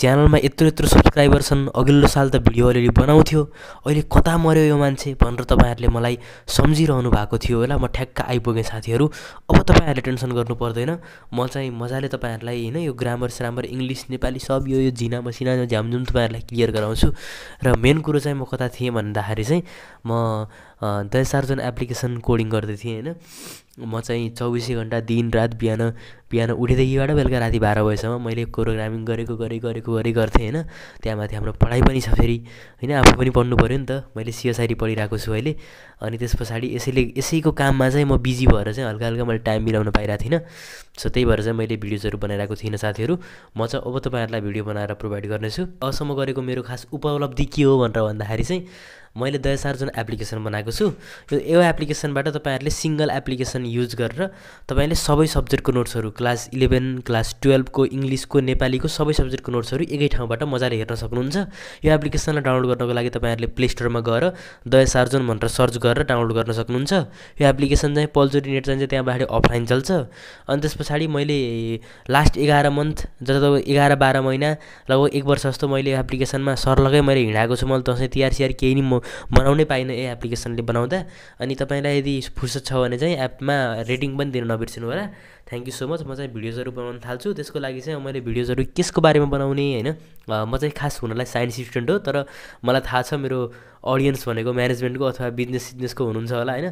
च्यानलमा यत्रो यत्रो सब्सक्राइबर छन् अघिल्लो साल त भिडियो अलिअलि बनाउँथ्यो अहिले कता मऱ्यो यो मान्छे भनेर तपाईँहरूले मलाई सम्झिरहनु भएको थियो होला म ठ्याक्क आइपुगेँ साथीहरू अब तपाईँहरूले टेन्सन गर्नु पर्दैन म चाहिँ मजाले तपाईँहरूलाई होइन यो ग्रामर स्रामर इङ्ग्लिस नेपाली सब यो यो झिना मसिना झ्यामझुम तपाईँहरूलाई क्लियर गराउँछु र मेन कुरो चाहिँ म कता थिएँ भन्दाखेरि चाहिँ म दस चारजना एप्लिकेसन कोडिङ गर्दै थिएँ होइन म चाहिँ चौबिसै घन्टा दिन रात बिहान बिहान उठेदेखिबाट बेलुका राति बाह्र बजीसम्म मैले प्रोग्रामिङ गरेको गरे गरेको गरे गर्थेँ होइन त्यहाँ माथि हाम्रो पढाइ पनि छ फेरि होइन आफू पनि पढ्नु पऱ्यो नि त मैले सिएसआइडी पढिरहेको छु अहिले अनि त्यस पछाडि यसैले यसैको काममा चाहिँ म बिजी भएर चाहिँ हल्का हल्का मैले टाइम मिलाउन पाइरहेको थिइनँ सो त्यही भएर चाहिँ मैले भिडियोजहरू बनाइरहेको थिइनँ साथीहरू म चाहिँ अब तपाईँहरूलाई भिडियो बनाएर प्रोभाइड गर्नेछु अबसम्म गरेको मेरो खास उपलब्धि के हो भनेर भन्दाखेरि चाहिँ मैले दयासार जुन एप्लिकेसन बनाएको छु यो एप्लिकेसनबाट तपाईँहरूले सिङ्गल एप्लिकेसन युज गरेर तपाईँले सबै सब्जेक्टको नोट्सहरू क्लास इलेभेन क्लास टुवेल्भको इङ्ग्लिसको नेपालीको सबै सब्जेक्टको नोट्सहरू एकै ठाउँबाट मजाले हेर्न सक्नुहुन्छ यो एप्लिकेसनलाई डाउनलोड गर्नको लागि तपाईँहरूले प्ले स्टोरमा गएर दयासार्जन भनेर सर्च गरेर डाउनलोड गर्न सक्नुहुन्छ यो एप्लिकेसन चाहिँ पल्चोरी नेट चाहिँ त्यहाँ पछाडि अफलाइन चल्छ अनि त्यस पछाडि मैले लास्ट एघार मन्थ जस्तो एघार बाह्र महिना लगभग एक वर्ष जस्तो मैले एप्लिकेसनमा सरलगै मैले हिँडाएको छु मैले दसैँ तिहार सिहार केही नि म बनाउनै पाइनँ ए एप्लिकेसनले बनाउँदा अनि तपाईँलाई यदि फुर्सद छ भने चाहिँ एपमा रेटिङ पनि दिन नबिर्सिनु होला थ्याङ्क यू सो मच म चाहिँ भिडियोजहरू बनाउन थाल्छु त्यसको लागि चाहिँ मैले भिडियोजहरू केसको बारेमा बनाउने होइन म चाहिँ खास हुनलाई साइन्स स्टुडेन्ट हो तर मलाई थाहा छ मेरो अडियन्स भनेको म्यानेजमेन्टको अथवा बिजनेस सिजनेसको हुनुहुन्छ होला होइन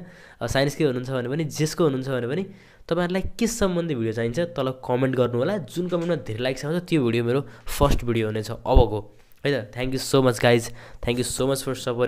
साइन्सकै हुनुहुन्छ भने पनि जेसको हुनुहुन्छ भने पनि तपाईँहरूलाई के सम्बन्धी भिडियो चाहिन्छ तल कमेन्ट गर्नु होला जुन कमेन्टमा धेरै लाइक्स आउँछ त्यो भिडियो मेरो फर्स्ट भिडियो हुनेछ अबको है त thank you so much guys thank you so much for supporting